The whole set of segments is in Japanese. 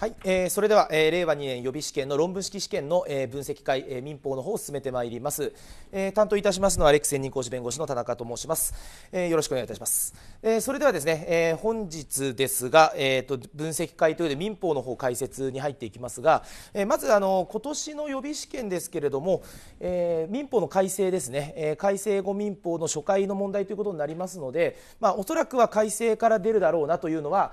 はい、えー、それでは、えー、令和2年予備試験の論文式試験の、えー、分析会、えー、民法の方を進めてまいります、えー、担当いたしますのはレック専任講師弁護士の田中と申します、えー、よろしくお願いいたします、えー、それではですね、えー、本日ですが、えーと、分析会というで民法の方解説に入っていきますが、えー、まずあの今年の予備試験ですけれども、えー、民法の改正ですね、えー、改正後民法の初回の問題ということになりますのでまあおそらくは改正から出るだろうなというのは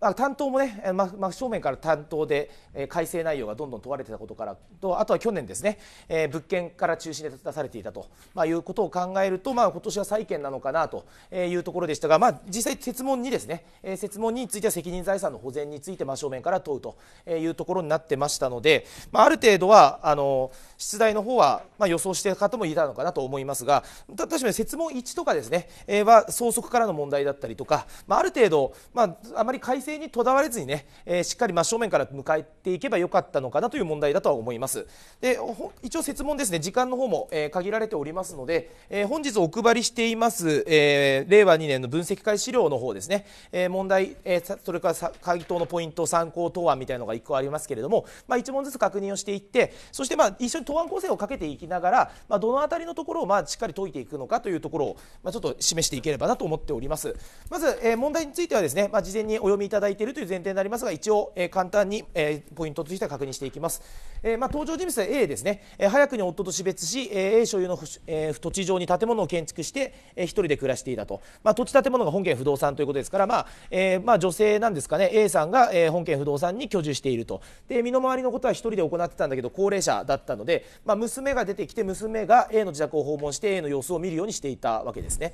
まあ、担当もね真正面から担当で改正内容がどんどん問われてたことからとあとは去年ですね、えー、物件から中心で出されていたと、まあ、いうことを考えると、まあ、今年は債権なのかなというところでしたが、まあ、実際、設問にですね、えー、設問については責任財産の保全について真正面から問うというところになってましたので、まあ、ある程度はあの出題の方は、まあ、予想している方もいたのかなと思いますが確かに設問1とかですね、えは総則からの問題だったりとか、まあ、る程度、まあ、あまり改正にとらわれずにね、えしっかり真正面から迎えていけばよかったのかなという問題だとは思いますで一応設問ですね時間の方も、え限られておりますので、え本日お配りしています、え令和2年の分析会資料の方ですね、え問題、えそれから回答のポイント参考答案みたいなのが1個ありますけれども、まあ、1問ずつ確認をしていってそしてまあ一緒に答案構成をかけていきながら、まあ、どのあたりのところをまあしっかり解いていくのかというところを、まあ、ちょっと示していければなと思っておりますまず、えー、問題についてはですね、まあ、事前にお読みいただいているという前提になりますが一応、えー、簡単に、えー、ポイントとして確認していきます、えーまあ、登場人物は A ですね、えー、早くに夫と死別し、えー、A 所有の、えー、土地上に建物を建築して、えー、一人で暮らしていたと、まあ、土地建物が本件不動産ということですから、まあえーまあ、女性なんですかね A さんが、えー、本件不動産に居住しているとで身の回りのことは一人で行ってたんだけど高齢者だったのでで、まあ、娘が出てきて娘が A の自宅を訪問して A の様子を見るようにしていたわけですね。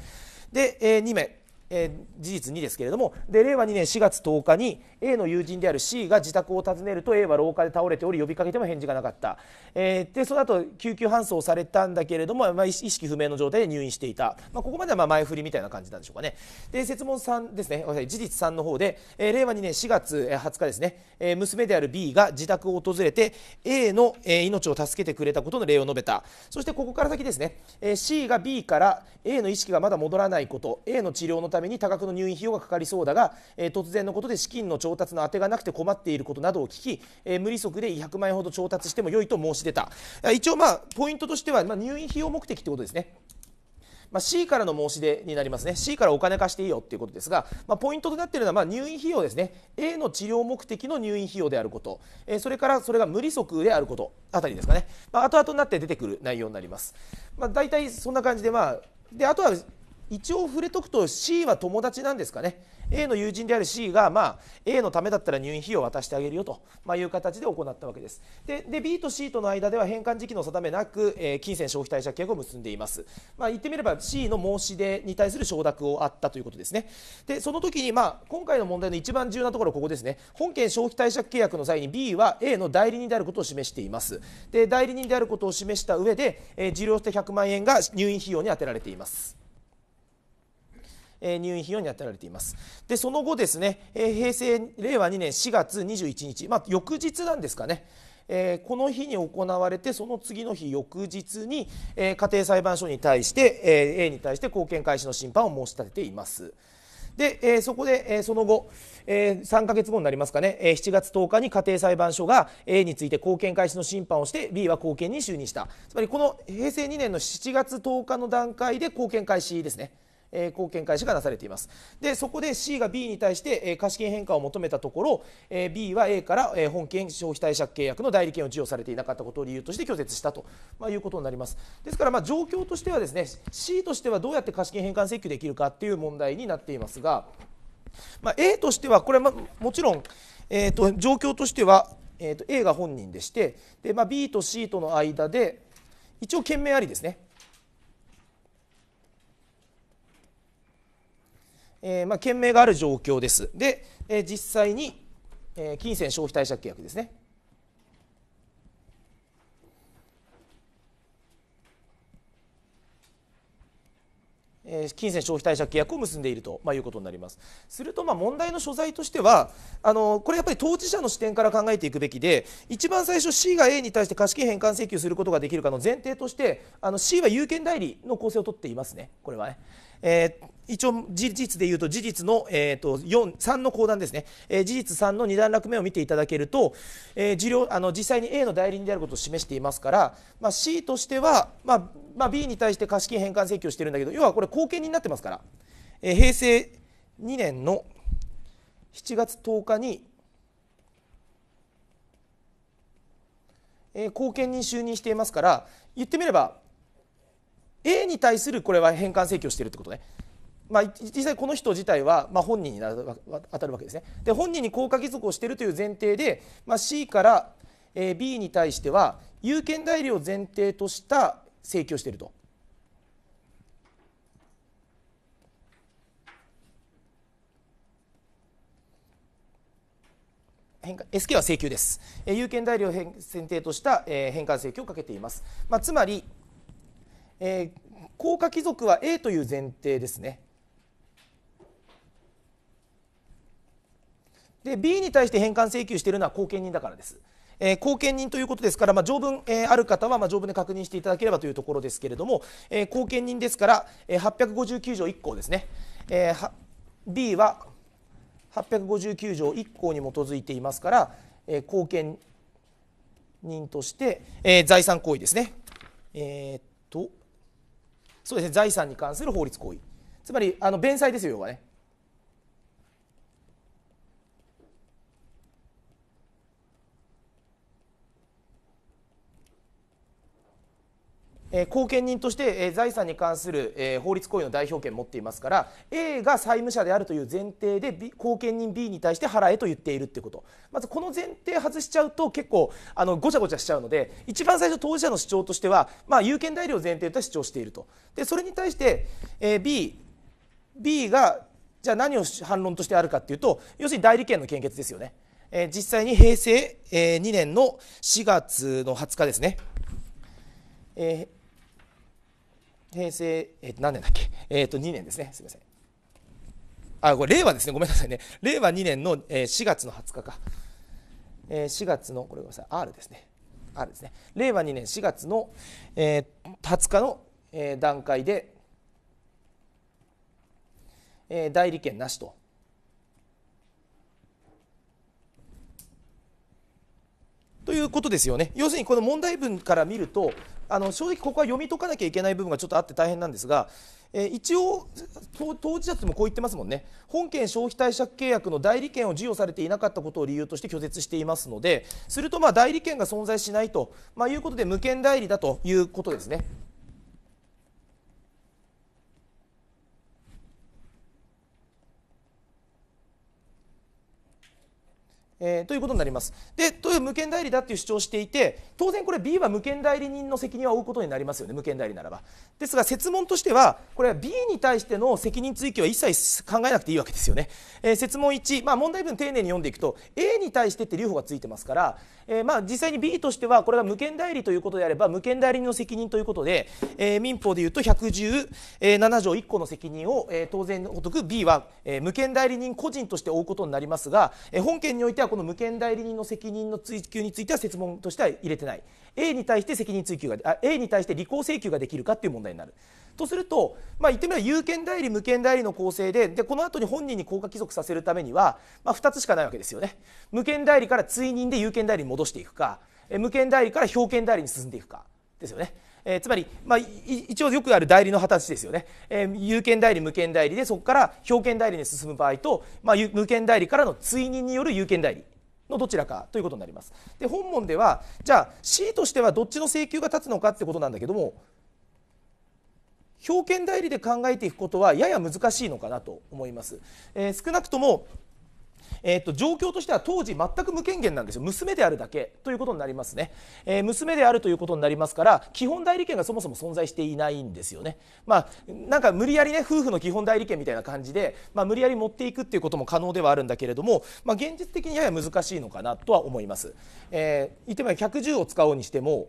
で、えー、2名えー、事実2ですけれどもで令和2年4月10日に A の友人である C が自宅を訪ねると A は廊下で倒れており呼びかけても返事がなかった、えー、でその後救急搬送されたんだけれども、まあ、意識不明の状態で入院していた、まあ、ここまではま前振りみたいな感じなんでしょうかねで設問3ですね事実3の方で、えー、令和2年4月20日ですね、え娘である B が自宅を訪れて A の、え命を助けてくれたことの例を述べたそしてここから先ですね、え C が B から A の意識がまだ戻らないこと A の治療のためために多額の入院費用がかかりそうだが、えー、突然のことで資金の調達の当てがなくて困っていることなどを聞き、えー、無利息で100万円ほど調達しても良いと申し出た一応まあポイントとしては、まあ、入院費用目的ってことですねまあ、C からの申し出になりますね C からお金貸していいよということですが、まあ、ポイントとなっているのはまあ入院費用ですね A の治療目的の入院費用であること、えー、それからそれが無利息であることあたりですかね、まあ、後々になって出てくる内容になります、まあ、大体そんな感じで、まあ、であとは一応触れとくと C は友達なんですかね A の友人である C が、まあ、A のためだったら入院費用を渡してあげるよと、まいう形で行ったわけですでで B と C との間では返還時期の定めなく、えー、金銭消費貸借契約を結んでいます、まあ、言ってみれば C の申し出に対する承諾をあったということですねでその時に、まあ、今回の問題の一番重要なところここですね本件消費貸借契約の際に B は A の代理人であることを示していますで代理人であることを示した上で、えー、受領して100万円が入院費用に充てられています入院費用に充てられていますでその後ですね平成令和2年4月21日、まあ、翌日なんですかねえー、この日に行われてその次の日翌日に、えー、家庭裁判所に対して、えー、A に対して貢献開始の審判を申し立てています。で、えー、そこで、えー、その後、えー、3か月後になりますかね、えー、7月10日に家庭裁判所が A について貢献開始の審判をして B は貢献に就任したつまりこの平成2年の7月10日の段階で貢献開始ですね。えー、貢献開始がなされていますでそこで C が B に対して、えー、貸金変還を求めたところ、えー、B は A から、えー、本件消費貸借契約の代理権を授与されていなかったことを理由として拒絶したと、まあ、いうことになりますですからまあ状況としてはですね C としてはどうやって貸金返還請求できるかっていう問題になっていますが、まあ、A としてはこれはもちろん、えーと、状況としては、えーと、と A が本人でしてで、まあ、B と C との間で一応件名ありですねえー、まあ、懸命がある状況です。で、えー、実際に、えー、金銭消費貸借契約ですね。え金銭消費貸借契約を結んでいると、まあ、いうことになりますするとまあ問題の所在としてはあのこれやっぱり当事者の視点から考えていくべきで一番最初 C が A に対して貸金返還請求することができるかの前提としてあの C は有権代理の構成をとっていますねこれはね。えー一応事実で言うと事実の、えーと、3の講談ですね、えー、事実3の2段落目を見ていただけると、えー、受領あの実際に A の代理人であることを示していますから、まあ、C としては、まあまあ、B に対して貸金返還請求をしてるんだけど要はこれ後見人になってますから、えー、平成2年の7月10日に、えー、後見人就任していますから言ってみれば A に対するこれは返還請求をしているってことね。まあ、実際この人自体は、まあ、本人に当たるわけですねで本人に効果義足をしているという前提で、まあ、C から、え B に対しては有権代理を前提とした請求をしていると。SK は請求です、え有権代理を前提とした、え返還請求をかけています、まあ、つまりえー、高架貴族は A という前提ですね。で B に対して返還請求しているのは後見人だからです。えー、後見人ということですから、まあ、条文、えー、ある方は、まあ、条文で確認していただければというところですけれども、えー、後見人ですから、えー、859条1項ですね、えー、B は859条1項に基づいていますから、えー、後見人として、えー、財産行為ですね。えー、っとそうですね財産に関する法律行為つまりあの弁済ですよ要はね後見人として、財産に関する、法律行為の代表権を持っていますから A が債務者であるという前提で、後見人 B に対して払えと言っているということまずこの前提外しちゃうと結構あのごちゃごちゃしちゃうので一番最初当事者の主張としては、まあ、有権代理を前提として主張しているとでそれに対して、B, B がじゃあ何を反論としてあるかというと要するに代理権の献血ですよね、実際に平成、2年の4月の20日ですね、えー平成、えー、何年だっけ、えー、と2年ですね、すみません。あ、これ令和ですね、ごめんなさいね、令和2年の、えー、4月の20日か、えー、4月の、これごめんなさい、R ですね、R ですね、令和2年4月の、えー、20日の、えー、段階で、えー、代理権なしと。ということですよね要するにこの問題文から見るとあの正直ここは読み解かなきゃいけない部分がちょっとあって大変なんですが、えー、一応当事者ともこう言ってますもんね本件消費貸借契約の代理権を授与されていなかったことを理由として拒絶していますのでするとまあ代理権が存在しないと、まあ、いうことで無権代理だということですね。えー、ということになります。でという無権代理だっていう主張をしていて当然これ B は無権代理人の責任は負うことになりますよね無権代理ならば。ですが設問としてはこれは B に対しての責任追及は一切考えなくていいわけですよね。えー、設問1、まあ、問題文丁寧に読んでいくと A に対してって留保がついてますから、えー、まあ実際に B としてはこれが無権代理ということであれば無権代理人の責任ということで、えー、民法でいうと117条1項の責任を、えー、当然おごとく B は、えー、無権代理人個人として負うことになりますが、えー、本件においてはこの無権代理人の責任の追及については設問としては入れてない A に対して責任追及があ A に対して履行請求ができるかっていう問題になるとすると、まあ、言ってみれば有権代理無権代理の構成ででこの後に本人に降下帰属させるためには、まあ、2つしかないわけですよね無権代理から追認で有権代理に戻していくか無権代理から表権代理に進んでいくかですよねえー、つまり、まあ、一応よくある代理の形ですよね、えー、有権代理無権代理でそこから表権代理に進む場合と、まあ、無権代理からの追認による有権代理のどちらかということになりますで本問ではじゃあ C としてはどっちの請求が立つのかってことなんだけども表権代理で考えていくことはやや難しいのかなと思います、えー、少なくともえーと、状況としては当時全く無権限なんですよ娘であるだけということになりますね、えー、娘であるということになりますから基本代理権がそもそも存在していないんですよねまあなんか無理やりね夫婦の基本代理権みたいな感じで、まあ、無理やり持っていくっていうことも可能ではあるんだけれども、まあ、現実的にやや難しいのかなとは思います、えー、言ってみれば110を使おうにしても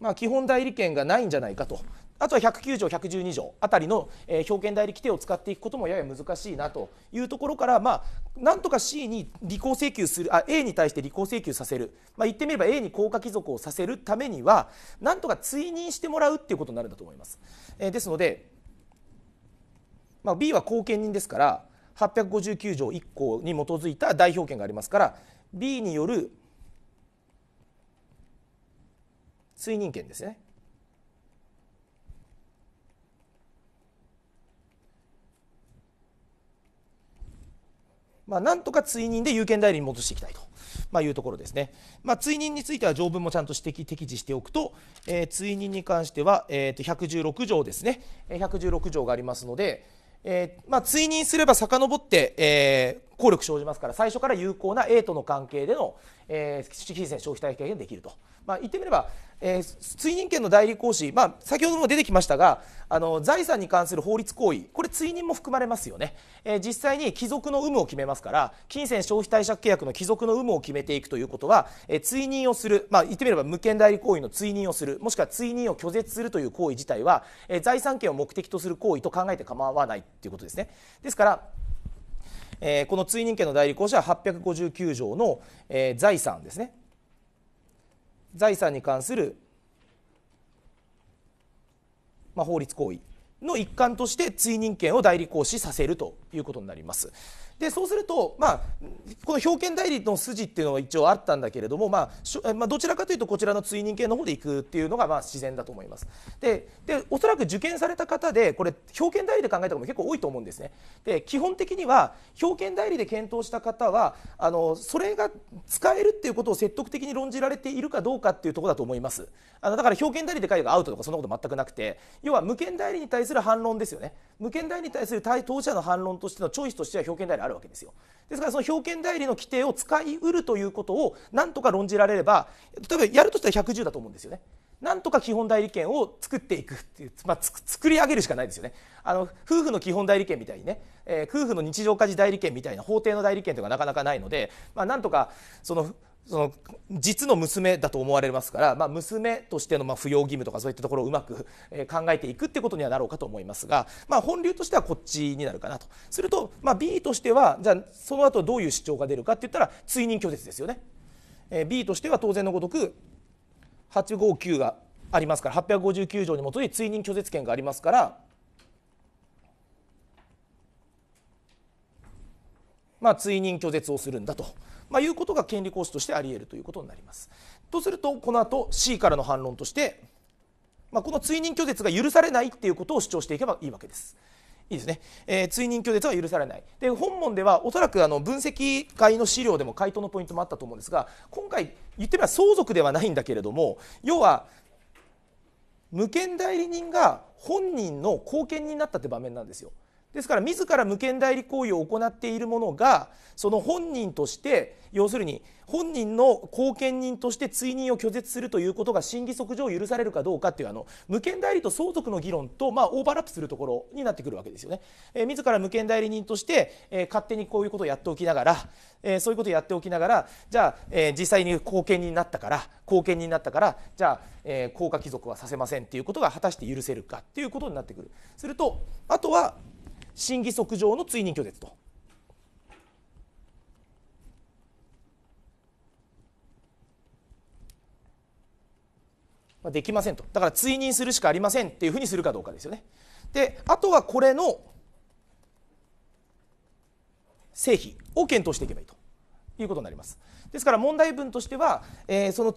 まあ、基本代理権がないんじゃないかとあとは109条、112条あたりの、えー、表現代理規定を使っていくこともやや難しいなというところから、まあ、なんとか C に履行請求するあ A に対して履行請求させる、まあ、言ってみれば A に効果帰属をさせるためにはなんとか追認してもらうっていうことになるんだと思います。えー、ですので、まあ、B は後見人ですから859条1項に基づいた代表権がありますから B による追認権ですね。まあ、なんとか追認で有権代理に戻していきたいと、まあ、いうところですね、まあ、追認については条文もちゃんと指摘適時しておくと、えー、追認に関しては、えー、と116条ですね116条がありますので、えーまあ、追認すれば遡って、え効力生じますから最初から有効な A との関係での、えー、非戦消費対策ができると、まあ、言ってみれば、えー、追認権の代理行使、まあ、先ほども出てきましたがあの財産に関する法律行為これ追認も含まれますよね、えー、実際に帰属の有無を決めますから金銭消費貸借契約の帰属の有無を決めていくということは、えー、追認をする、まあ、言ってみれば無権代理行為の追認をするもしくは追認を拒絶するという行為自体は、えー、財産権を目的とする行為と考えて構わないということですねですからえー、この追認権の代理行使は859条の、えー、財産ですね財産に関する、まあ、法律行為の一環として追認権を代理行使させるということになります。でそうすると、まあ、この表見代理の筋っていうのは一応あったんだけれども、まあまあ、どちらかというとこちらの追認系の方でいくっていうのがまあ自然だと思います。ででおそらく受験された方でこれ表見代理で考えた方も結構多いと思うんですね。で基本的には表見代理で検討した方はあのそれが使えるっていうことを説得的に論じられているかどうかっていうとこだと思います。あのだから表見代理で書いがアウトとかそんなこと全くなくて要は無権代理に対する反論ですよね。無権代理に対する対当事者の反論としてのチョイスとしては表見代理あるわけですよ。ですからその表見代理の規定を使いうるということを何とか論じられれば例えばやるとしたら110だと思うんですよね。なんとか基本代理権を作っていくっていう、まあ、作り上げるしかないですよねあの夫婦の基本代理権みたいにね、えー、夫婦の日常家事代理権みたいな法廷の代理権というのなかなかないので、まあ、なんとかそのその実の娘だと思われますから、まあ、娘としてのま扶養義務とかそういったところをうまく考えていくってことにはなろうかと思いますが、まあ、本流としてはこっちになるかなとすると、まあ、B としてはじゃあその後どういう主張が出るかって言ったら追認拒絶ですよね。え B としては当然のごとく859がありますから859条に基づいて追認拒絶権がありますから、ま追認拒絶をするんだと。まあ、いうことが権利行使としてあり得るということになります。とするとこの後 C からの反論として、まあ、この追認拒絶が許されないっていうことを主張していけばいいわけです。いいですね、えー、追認拒絶は許されないで本問ではおそらくあの分析会の資料でも回答のポイントもあったと思うんですが今回言ってみれば相続ではないんだけれども要は無権代理人が本人の後見になったって場面なんですよ。ですから自ら無権代理行為を行っている者がその本人として要するに本人の後見人として追認を拒絶するということが審議則上許されるかどうかっていうあの無権代理と相続の議論とまあオーバーラップするところになってくるわけですよね。えー、自ら無権代理人として、えー、勝手にこういうことをやっておきながら、えー、そういうことをやっておきながらじゃあ、えー、実際に後見人になったから後見人になったからじゃあ、えー、高価貴族はさせませんっていうことが果たして許せるかっていうことになってくる。するとあとは審議則上の追認拒絶と。まあ、できませんとだから追認するしかありませんっていうふうにするかどうかですよね。であとはこれの成否を検討していけばいいということになります。ですから問題文としては、えー、その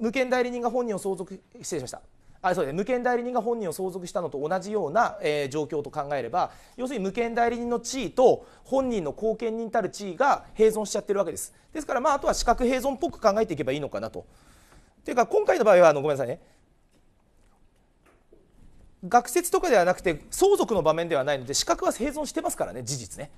無権代理人が本人を相続失礼しましたあそうです無権代理人が本人を相続したのと同じような、えー、状況と考えれば要するに無権代理人の地位と本人の後見人たる地位が併存しちゃってるわけですですからまああとは資格併存っぽく考えていけばいいのかなと。っていうか今回の場合はあのごめんなさいね学説とかではなくて相続の場面ではないので資格は併存してますからね事実ね。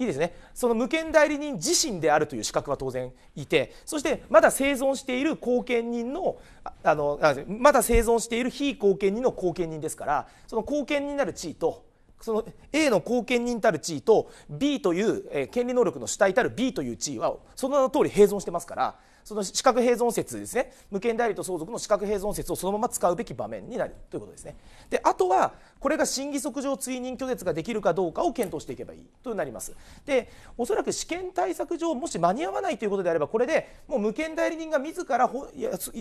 いいですねその無権代理人自身であるという資格は当然いてそしてまだ生存している後見人のあのまだ生存している非後見人の後見人ですからその後見人なる地位とその A の後見人たる地位と B という、え権利能力の主体たる B という地位はその名の通り併存してますからその資格併存説ですね無権代理と相続の資格併存説をそのまま使うべき場面になるということですね。であとはこれが審議則上追認拒絶ができるかどうかを検討していけばいいとなりますでおそらく試験対策上もし間に合わないということであればこれでもう無権代理人が自ら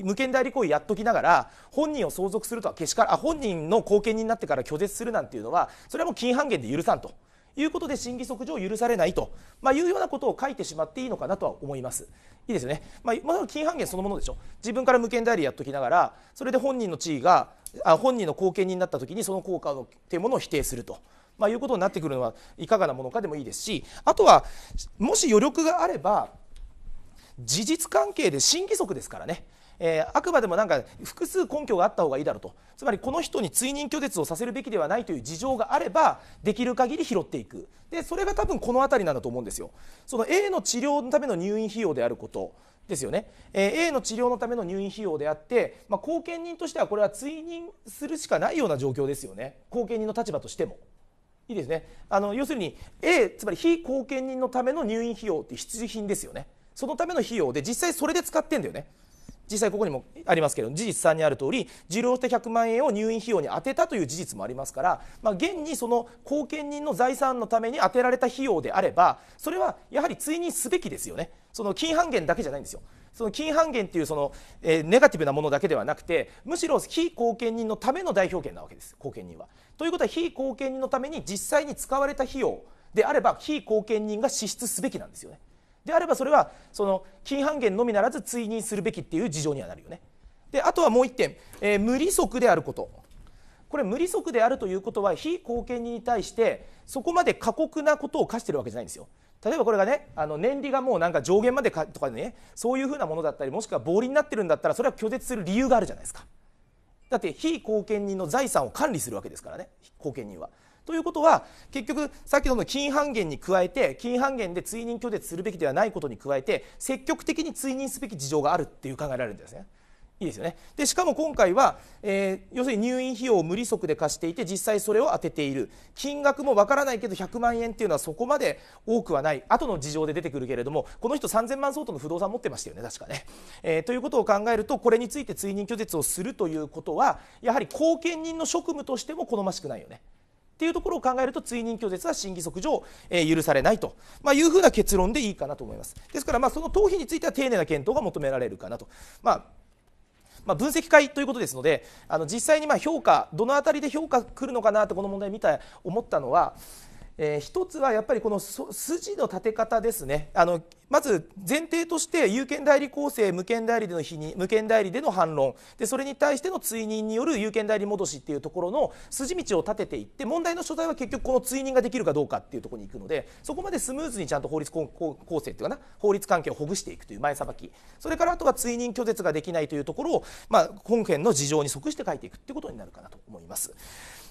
無権代理行為やっときながら本人を相続するとはけしからあ本人の後見人になってから拒絶するなんていうのはそれはもう禁犯減で許さんということで審議則上許されないと、まあ、いうようなことを書いてしまっていいのかなとは思います。いいですよね、まあ、まあ、金半減そのものでしょ自分から無権代理やっときながらそれで本人の地位があ本人の後見人になった時にその効果のていうものを否定すると。まあ、いうことになってくるのはいかがなものかでもいいですしあとはもし余力があれば事実関係で審議則ですからねえー、あくまでもなんか複数根拠があった方がいいだろうとつまりこの人に追認拒絶をさせるべきではないという事情があればできる限り拾っていくでそれが多分この辺りなんだと思うんですよ。その A の治療のための入院費用であることですよね、えー、A の治療のための入院費用であって、まあ、後見人としてはこれは追認するしかないような状況ですよね後見人の立場としても。いいですねあの要するに A つまり非後見人のための入院費用って必需品ですよねそのための費用で実際それで使ってんだよね実際ここにもありますけど事実3にある通り受領した100万円を入院費用に充てたという事実もありますから、まあ、現にその後見人の財産のために充てられた費用であればそれはやはり追認すべきですよねその金半減だけじゃないんですよ。その金半減っていうその、えー、ネガティブなものだけではなくてむしろ非後見人のための代表権なわけです後見人は。ということは非後見人のために実際に使われた費用であれば非後見人が支出すべきなんですよね。であればそれはその禁犯権のみならず追認するべきっていう事情にはなるよね。であとはもう1点、えー、無利息であることこれ無利息であるということは非貢献人に対してそこまで過酷なことを課してるわけじゃないんですよ。例えばこれがねあの年利がもうなんか上限までかとかねそういうふうなものだったりもしくは暴利になってるんだったらそれは拒絶する理由があるじゃないですか。だって非貢献人の財産を管理するわけですからね貢献人はということは結局先ほどの金半減に加えて金半減で追認拒絶するべきではないことに加えて積極的に追認すべき事情があるっていう考えられるんですね。いいですよねでしかも今回は、えー、要するに入院費用を無利息で貸していて実際それを充てている金額もわからないけど100万円っていうのはそこまで多くはない後の事情で出てくるけれどもこの人3000万相当の不動産持ってましたよね確かね、えー、ということを考えるとこれについて追認拒絶をするということはやはり後見人の職務としても好ましくないよね。っていうところを考えると追認拒絶は審議則上、え許されないと、まいうふうな結論でいいかなと思いますですからまあその頭皮については丁寧な検討が求められるかなと、まあまあ、分析会ということですのであの実際にま評価どの辺りで評価くるのかなとこの問題見た思ったのはえー、一つはやっぱりこの筋の立て方ですねあのまず前提として有権代理構成無権代理での否認無権代理での反論でそれに対しての追認による有権代理戻しっていうところの筋道を立てていって問題の所在は結局この追認ができるかどうかっていうところに行くのでそこまでスムーズにちゃんと法律構成っていうかな法律関係をほぐしていくという前さばきそれからあとは追認拒絶ができないというところを、まあ、本件の事情に即して書いていくっていうことになるかなと思います。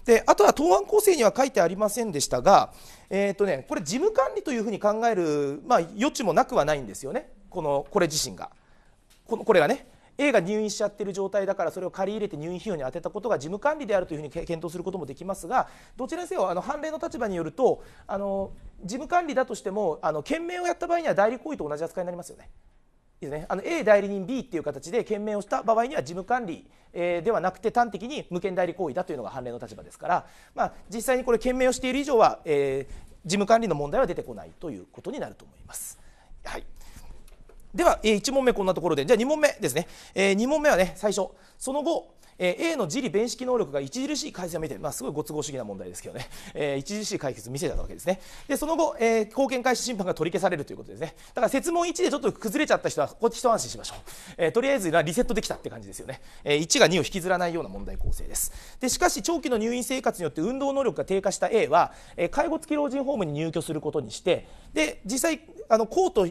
であとは党案構成には書いてありませんでしたが、えーとね、これ事務管理というふうに考える、まあ、余地もなくはないんですよねこのこれ自身がこのこれがね A が入院しちゃってる状態だからそれを借り入れて入院費用に充てたことが事務管理であるというふうに検討することもできますがどちらにせよあの判例の立場によるとあの事務管理だとしてもあの件名をやった場合には代理行為と同じ扱いになりますよね。ですね、あの A 代理人 B っていう形で検明をした場合には事務管理、えー、ではなくて端的に無権代理行為だというのが判例の立場ですから、まあ、実際にこれ検明をしている以上は、えー、事務管理の問題は出てこないということになると思います。はいでは、え1問目こんなところでじゃあ2問目ですね、えー、2問目はね最初その後えー、A の自理弁識能力が著しい改善を見て、まあ、すごいご都合主義な問題ですけどね、えー、著しい解決を見せたわけですねでその後、えー、貢献開始審判が取り消されるということですねだから設問1でちょっと崩れちゃった人はここで一安心しましょう、えー、とりあえずリセットできたって感じですよね、えー、1が2を引きずらないような問題構成ですでしかし長期の入院生活によって運動能力が低下した A は、えー、介護付き老人ホームに入居することにしてで実際あのコート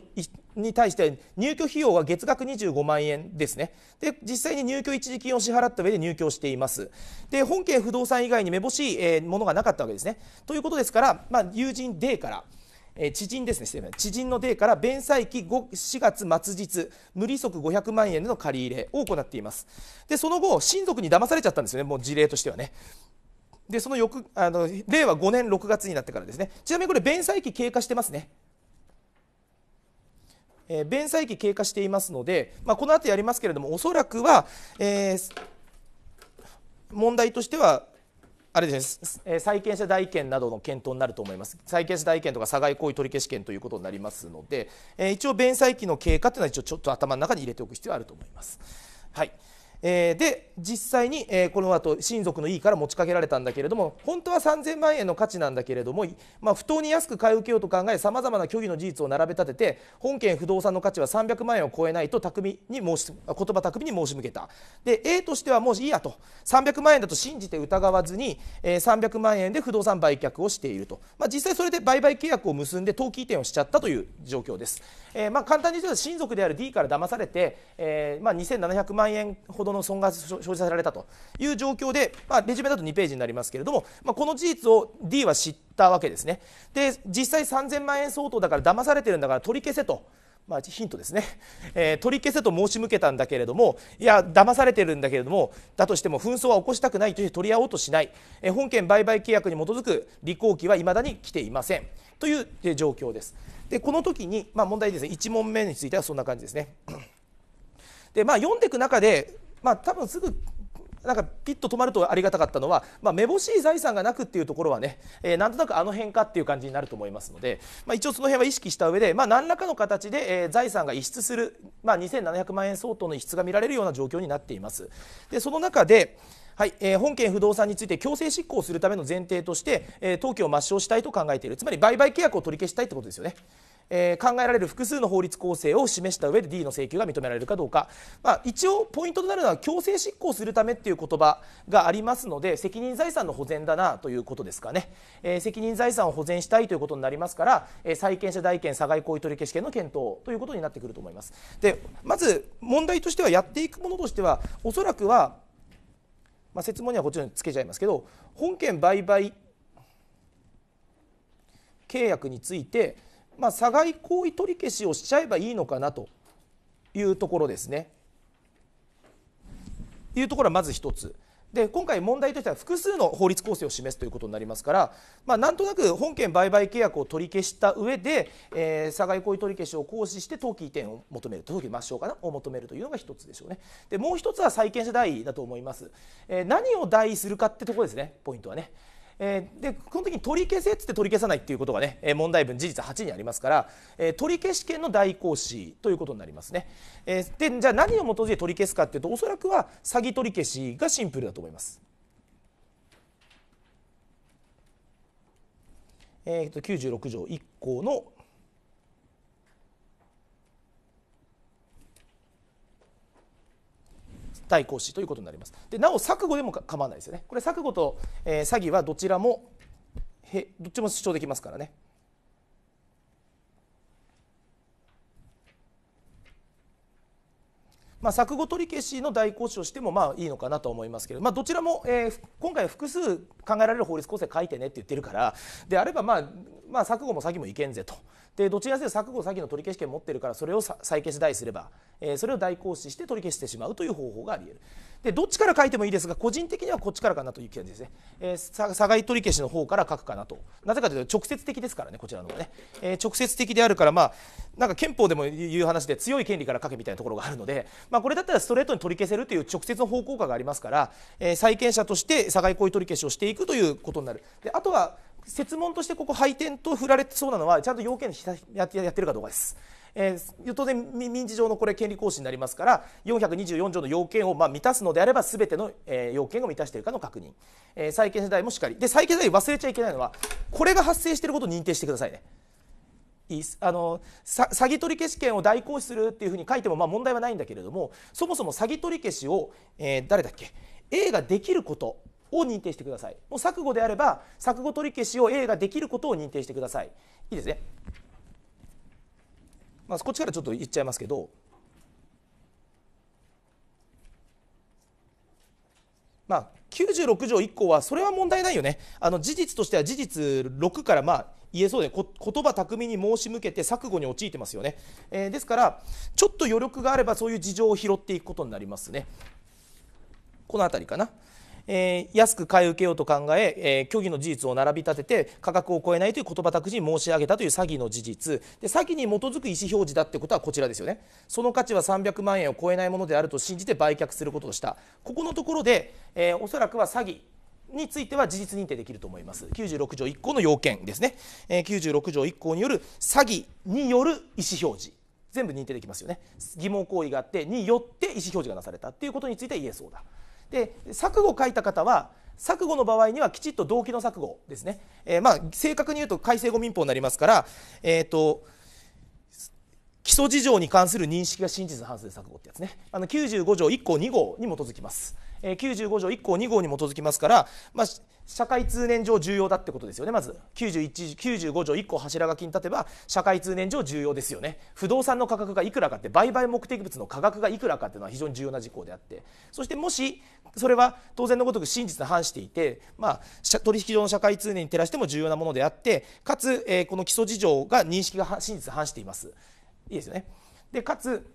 に対して入居費用は月額25万円ですねで実際に入居一時金を支払った上で入居していますで本件不動産以外にめぼしい、えものがなかったわけですねということですから、まあ、友人 D からえ知人ですね知人の D から弁済期4月末日無利息500万円での借り入れを行っていますでその後親族に騙されちゃったんですよねもう事例としてはねでその翌あの令和5年6月になってからですねちなみにこれ弁済期経過してますねえー、弁済期経過していますので、まあ、この後やりますけれどもおそらくは、えー、問題としてはあれです、えー、債権者代権などの検討になると思います、債権者代権とか差害行為取消権ということになりますので、えー、一応、弁済期の経過というのは、一応ちょっと頭の中に入れておく必要があると思います。はいえー、で実際に、えー、この後親族の E から持ちかけられたんだけれども本当は3000万円の価値なんだけれども、まあ、不当に安く買い受けようと考えさまざまな虚偽の事実を並べ立てて本件不動産の価値は300万円を超えないと巧みに申し言葉巧みに申し向けたで A としてはもういいやと300万円だと信じて疑わずに、えー、300万円で不動産売却をしていると、まあ、実際それで売買契約を結んで登記移転をしちゃったという状況です、えー、まあ簡単に言うと親族である D から騙されて、えーまあ、2700万円ほどどの損害が生じさせられたという状況で、まあ、レジュメだと2ページになりますけれども、まあ、この事実を D は知ったわけですねで実際3000万円相当だから騙されてるんだから取り消せと。まあ、ヒントですね、えー、取り消せと申し向けたんだけれどもいや騙されてるんだけれどもだとしても紛争は起こしたくないという取り合おうとしない、えー、本件売買契約に基づく履行期はいまだに来ていませんという、えー、状況ですでこの時に、まあ、問題ですね1問目についてはそんな感じですねで、まあ、読んでいく中でまあ、多分すぐなんかピッと止まるとありがたかったのは、まあ、めぼしい財産がなくっていうところはね、えー、なんとなくあの辺かっていう感じになると思いますので、まあ、一応その辺は意識した上で、まあ、何らかの形で、えー、財産が逸失する、まあ、2700万円相当の逸失が見られるような状況になっています。でその中ではい、えー、本件不動産について強制執行するための前提として、えー、登記を抹消したいと考えているつまり売買契約を取り消したいってことですよねえー、考えられる複数の法律構成を示した上で D の請求が認められるかどうか、まあ、一応ポイントとなるのは強制執行するためという言葉がありますので責任財産の保全だなということですかね、えー、責任財産を保全したいということになりますから、えー、債権者代権差外行為取消権の検討ということになってくると思いますでまず問題としてはやっていくものとしてはおそらくは、まあ、説問にはこっちにつけちゃいますけど本件売買契約についてまあ、差外行為取り消しをしちゃえばいいのかなというところですね。いうところはまず1つ。で今回問題としては複数の法律構成を示すということになりますから、まあ、なんとなく本件売買契約を取り消した上で、えー、差外行為取り消しを行使して登記移転を求める登記抹消かなを求めるというのが1つでしょうねでもう1つは債権者代位だと思います、えー、何を代位するかってところですねポイントはね。えー、でこの時に取り消せっ言って取り消さないっていうことがね問題文事実8にありますから、えー、取り消し権の代行使ということになりますね、えー、でじゃあ何を基づいて取り消すかっていうとおそらくは詐欺取り消しがシンプルだと思います。えー、と96条1項の対抗しということになりますでなお錯誤でも構わないですよねこれ錯誤と、えー、詐欺はどちらもへどっちも主張できますからねまあ、錯誤取り消しの代行使をしてもまあいいのかなと思いますけど、まあ、どちらも、えー、今回複数考えられる法律構成書いてねって言ってるからであれば、まあ、まあ錯誤も詐欺もいけんぜとでどちらせ錯誤詐欺の取り消し権持ってるからそれを再決し代すれば、えー、それを代行使して取り消してしまうという方法がありえるでどっちから書いてもいいですが個人的にはこっちからかなという感じですね、えー、差害取り消しの方から書くかなとなぜかというと直接的ですからねこちらの方がね、えー、直接的であるからまあなんか憲法でも言う話で強い権利から書けみたいなところがあるので、まあ、これだったらストレートに取り消せるという直接の方向感がありますから、えー、債権者として差害行為取り消しをしていくということになるであとは設問としてここ配点と振られてそうなのはちゃんと要件やってやってるかどうかです。えー、当然民事上のこれ権利行使になりますから424条の要件をま満たすのであれば全ての、え要件を満たしているかの確認、えー、債権世代もしっかりで債権世代忘れちゃいけないのはこれが発生していることを認定してくださいね。いいあの詐欺取消権を代行使するっていうふうに書いてもまあ問題はないんだけれどもそもそも詐欺取消を、えー、誰だっけ A ができることを認定してくださいもう錯誤であれば錯誤取り消しを A ができることを認定してくださいいいですね、まあ、こっちからちょっと言っちゃいますけどまあ96条1項はそれは問題ないよねあの事実としては事実6からまあ言えそうで、こ言葉巧みに申し向けて錯誤に陥ってますよね、えー、ですからちょっと余力があればそういう事情を拾っていくことになりますねこの辺りかなえー、安く買い受けようと考ええー、虚偽の事実を並び立てて価格を超えないという言葉託児に申し上げたという詐欺の事実で詐欺に基づく意思表示だってことはこちらですよねその価値は300万円を超えないものであると信じて売却することとしたここのところで、えー、おそらくは詐欺については事実認定できると思います96条1項の要件ですね、えー、96条1項による詐欺による意思表示全部認定できますよね疑問行為があってによって意思表示がなされたっていうことについては言えそうだで錯誤を書いた方は錯誤の場合にはきちっと動機の錯誤ですね、えー、まあ、正確に言うと改正後民法になりますから、えーと、基礎事情に関する認識が真実の反する錯誤ってやつねあの95条1項2号に基づきます、えー、95条1項2号に基づきますから、まあ、社会通念上重要だってことですよねまず9 5条1個柱書きに立てば社会通念上重要ですよね不動産の価格がいくらかって売買目的物の価格がいくらかっていうのは非常に重要な事項であってそしてもしそれは当然のごとく真実に反していて、まあ、取引上の社会通念に照らしても重要なものであってかつ、えー、この基礎事情が認識が真実に反していますいいですよねでかつ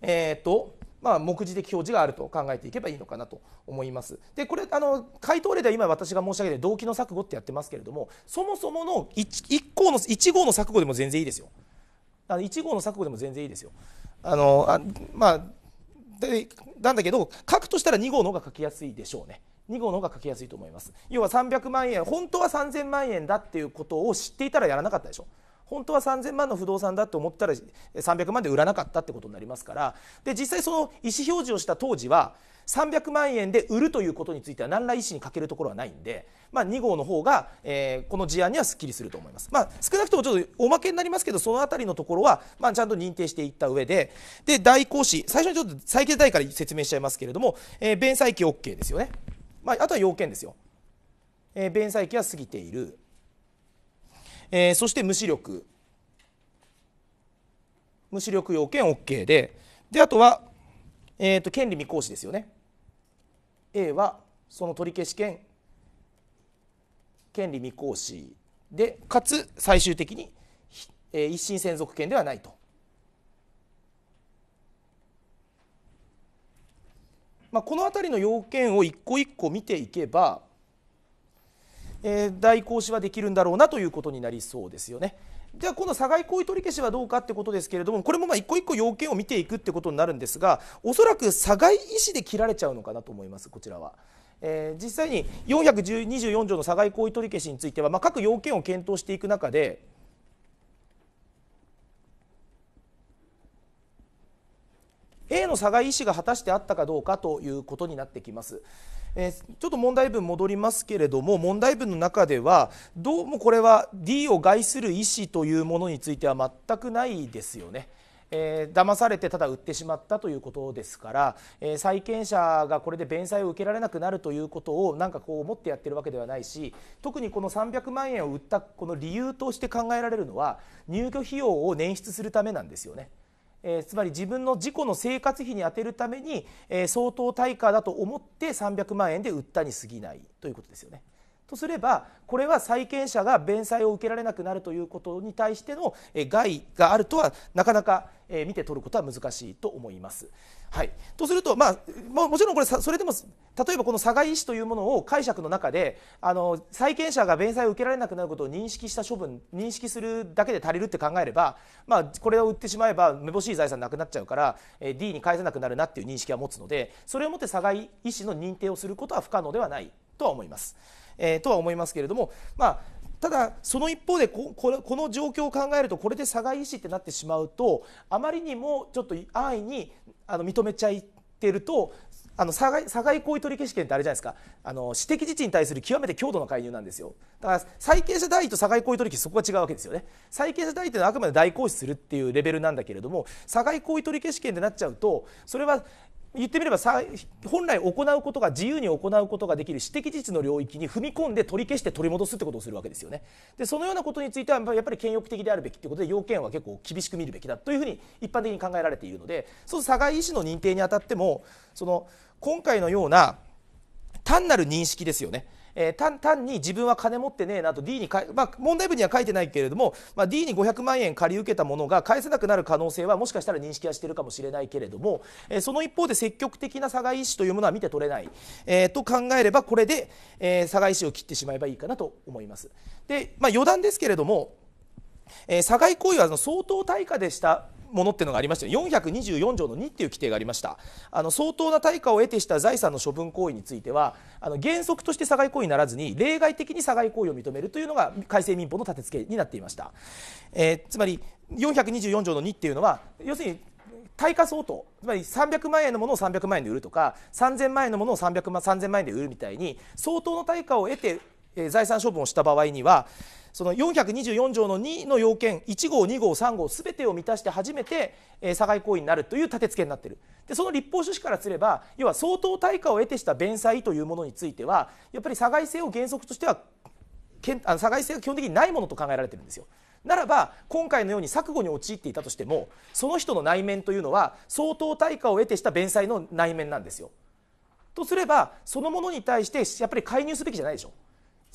えっ、とまあ、目次的表示があると考えていけばいいのかなと思います。でこれあの回答例では今私が申し上げて動機の錯誤ってやってますけれどもそもそもの 1, 1項の1号の錯誤でも全然いいですよ。あの1号の錯誤でも全然いいですよ。あのあまあでなんだけど書くとしたら2号の方が書きやすいでしょうね。2号の方が書きやすいと思います要は300万円本当は3000万円だっていうことを知っていたらやらなかったでしょ本当は3000万の不動産だと思ったら300万で売らなかったってことになりますからで実際その意思表示をした当時は300万円で売るということについては何ら意思に欠けるところはないんで、まあ、2号の方が、えー、この事案にはすっきりすると思います、まあ、少なくともちょっとおまけになりますけどその辺りのところは、まあ、ちゃんと認定していった上でで代行使最初にちょっと債権代から説明しちゃいますけれども、えー、弁済期 OK ですよね、まあ、あとは要件ですよ、えー、弁済期は過ぎているえー、そして無視力無視力要件 OK でであとは、えーと、権利未行使ですよね A はその取り消し権権利未行使でかつ最終的に、えー、一審専属権ではないと。まあ、この辺りの要件を一個一個見ていけばえ代行使はできるんだろうなということになりそうですよね。じゃあ今度差外行為取り消しはどうかってことですけれどもこれもまあ一個一個要件を見ていくってことになるんですがおそらく差害意思で切られちゃうのかなと思いますこちらは。えー、実際に424条の差害行為取り消しについては、まあ、各要件を検討していく中で兵の差が医師が果たしてあったかどうかということになってきます。えちょっと問題文戻りますけれども問題文の中ではどうもこれは D を害する意思というものについては全くないですよね。えー、騙されてただ売ってしまったということですから、えー、債権者がこれで弁済を受けられなくなるということをなんかこう思ってやってるわけではないし特にこの300万円を売ったこの理由として考えられるのは入居費用を捻出するためなんですよね。えー、つまり自分の自己の生活費に充てるために、えー、相当対価だと思って300万円で売ったに過ぎないということですよね。とすればこれは債権者が弁済を受けられなくなるということに対しての害があるとはなかなか見て取ることは難しいと思います。はい、とすると、まあ、もちろんこれそれでも例えばこの差賀医師というものを解釈の中であの債権者が弁済を受けられなくなることを認識した処分認識するだけで足りるって考えれば、まあ、これを売ってしまえばめぼしい財産なくなっちゃうから D に返せなくなるなっていう認識は持つのでそれをもって差賀医師の認定をすることは不可能ではないとは思います。えー、とは思いますけれども、まあただ、その一方でこの状況を考えるとこれで佐害意思ってなってしまうとあまりにもちょっと安易にあの認めちゃってるとあの佐賀行為取消権ってあれじゃないですかあの私的自治に対する極めて強度の介入なんですよだから債権者代位と佐害行為取消そこが違うわけですよね債権者代位っていうのはあくまで代行使するっていうレベルなんだけれども佐賀行為取消権てなっちゃうとそれは言ってみれば本来行うことが自由に行うことができる私的実の領域に踏み込んで取り消して取り戻すってことをするわけですよねでそのようなことについてはやっぱり権欲的であるべきということで要件は結構厳しく見るべきだというふうに一般的に考えられているのでそう佐賀医師の認定にあたってもその今回のような単なる認識ですよねえー、単に自分は金持ってねえなと D にか、まあ、問題文には書いてないけれども、まあ、D に500万円借り受けたものが返せなくなる可能性はもしかしたら認識はしてるかもしれないけれども、えー、その一方で積極的な佐賀医師というものは見て取れない、えー、と考えればこれで、えー、佐賀医師を切ってしまえばいいかなと思います。でまあ、余談ですけれども、えー、佐賀行為は相当対価でしたものっていうのがありまして424条の2っていう規定がありましたあの相当な対価を得てした財産の処分行為についてはあの原則として差害行為にならずに例外的に差害行為を認めるというのが改正民法の立て付けになっていました、えー、つまり424条の2っていうのは要するに対価相当つまり300万円のものを300万円で売るとか3000万円のものを300万3000万円で売るみたいに相当の対価を得て、財産処分をした場合にはその424条の2の要件1号2号3号全てを満たして初めて、え差外行為になるという立て付けになっているでその立法趣旨からすれば要は相当対価を得てした弁済というものについてはやっぱり差外性を原則としてはけんあの差外性が基本的にないものと考えられてるんですよ。ならば今回のように錯誤に陥っていたとしてもその人の内面というのは相当対価を得てした弁済の内面なんですよ。とすればそのものに対してやっぱり介入すべきじゃないでしょ。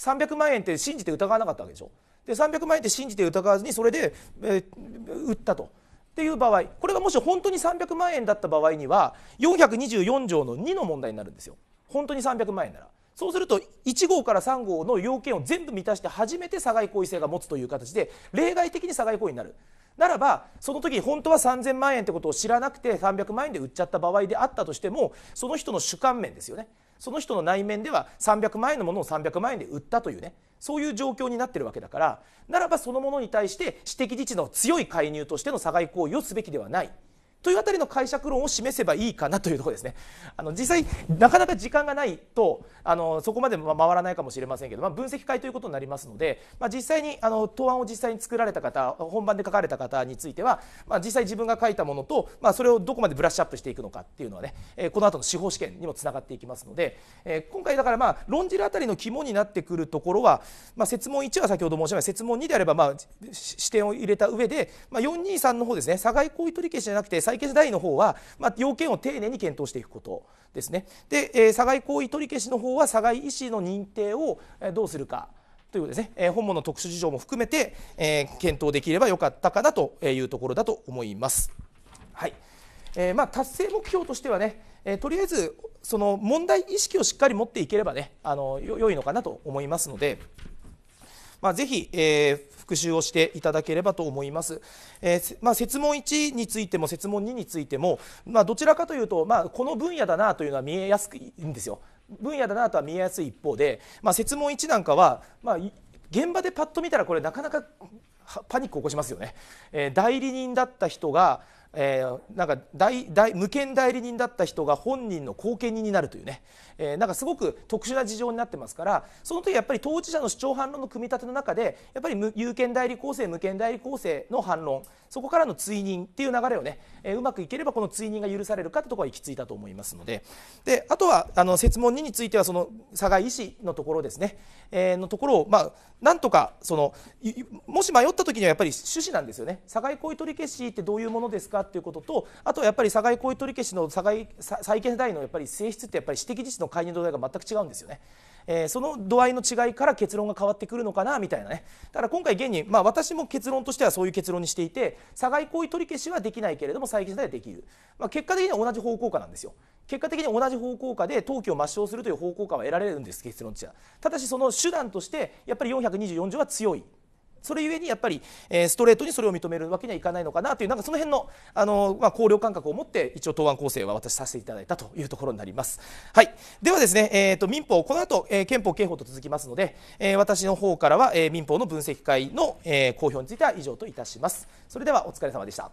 300万円って信じて疑わなかったわけでしょで300万円って信じて疑わずにそれで、えー、売ったと。っていう場合これがもし本当に300万円だった場合には424条の2の問題になるんですよ本当に300万円ならそうすると1号から3号の要件を全部満たして初めて差害行為性が持つという形で例外的に差害行為になるならばその時本当は3000万円ってことを知らなくて300万円で売っちゃった場合であったとしてもその人の主観面ですよねその人の内面では300万円のものを300万円で売ったというねそういう状況になってるわけだからならばそのものに対して私的自治の強い介入としての差害行為をすべきではない。というあたりの解釈論を示せばいいかなというところですねあの実際なかなか時間がないとあのそこまで回らないかもしれませんけど、まあ、分析会ということになりますので、まあ、実際にあの答案を実際に作られた方本番で書かれた方については、まあ、実際自分が書いたものと、まあ、それをどこまでブラッシュアップしていくのかっていうのはね、えー、この後の司法試験にもつながっていきますので、えー、今回だからまあ論じるあたりの肝になってくるところは、まあ、設問1は先ほど申し上げた設問2であればまあ視点を入れた上で、まあ、423の方ですね差外行為取り消しじゃなくて債決代位の方は、まあ、要件を丁寧に検討していくことですね。で、えー、差外行為取り消しの方は差害医師の認定をどうするか。ということですね、えー、本物の特殊事情も含めて、えー、検討できればよかったかなというところだと思います。はい、えー、まあ、達成目標としてはね、えー、とりあえずその問題意識をしっかり持っていければねあの良いのかなと思いますので。まあ、ぜひ、えー、復習をしていただければと思います。えー、まあ、説問1についても設問2についても、まあ、どちらかというと、まあ、この分野だなというのは見えやすいいんですよ。分野だなとは見えやすい一方で、まあ、説問1なんかは、まあ、現場でパッと見たらこれなかなかパニック起こしますよね。えー、代理人だった人がえー、なんか代代無権代理人だった人が本人の後見人になるというね、えー、なんかすごく特殊な事情になってますからその時やっぱり当事者の主張反論の組み立ての中でやっぱり有権代理構成無権代理構成の反論そこからの追認っていう流れをね、えー、うまくいければこの追認が許されるかってところは行き着いたと思いますのでであとはあの設問2についてはその佐賀医師のところですね、えー、のところを、まあ、なんとかそのもし迷った時にはやっぱり趣旨なんですよね。佐賀行為取り消しってどういうものですかっていうこととあとはやっぱり社外行為取り消しの社外債権世代のやっぱり性質ってやっぱり私的自治の介入度合いが全く違うんですよね。えー、その度合いの違いから結論が変わってくるのかなみたいなねだから今回現に、まあ、私も結論としてはそういう結論にしていて差害行為取り消しはできないけれども債権世代はできる、まあ、結果的には同じ方向下なんですよ結果的に同じ方向下で登記を抹消するという方向下は得られるんです結論値はただしその手段としてやっぱり424条は強いそれゆえにやっぱり、えー、ストレートにそれを認めるわけにはいかないのかなというなんかその辺のあの、まあ、考慮感覚を持って一応答案構成は私させていただいたというところになります。はい、ではですね、えーと、と民法この後、えー、憲法刑法と続きますので、えー、私の方からは、えー、民法の分析会の、えー、公表については以上といたします。それではお疲れ様でした。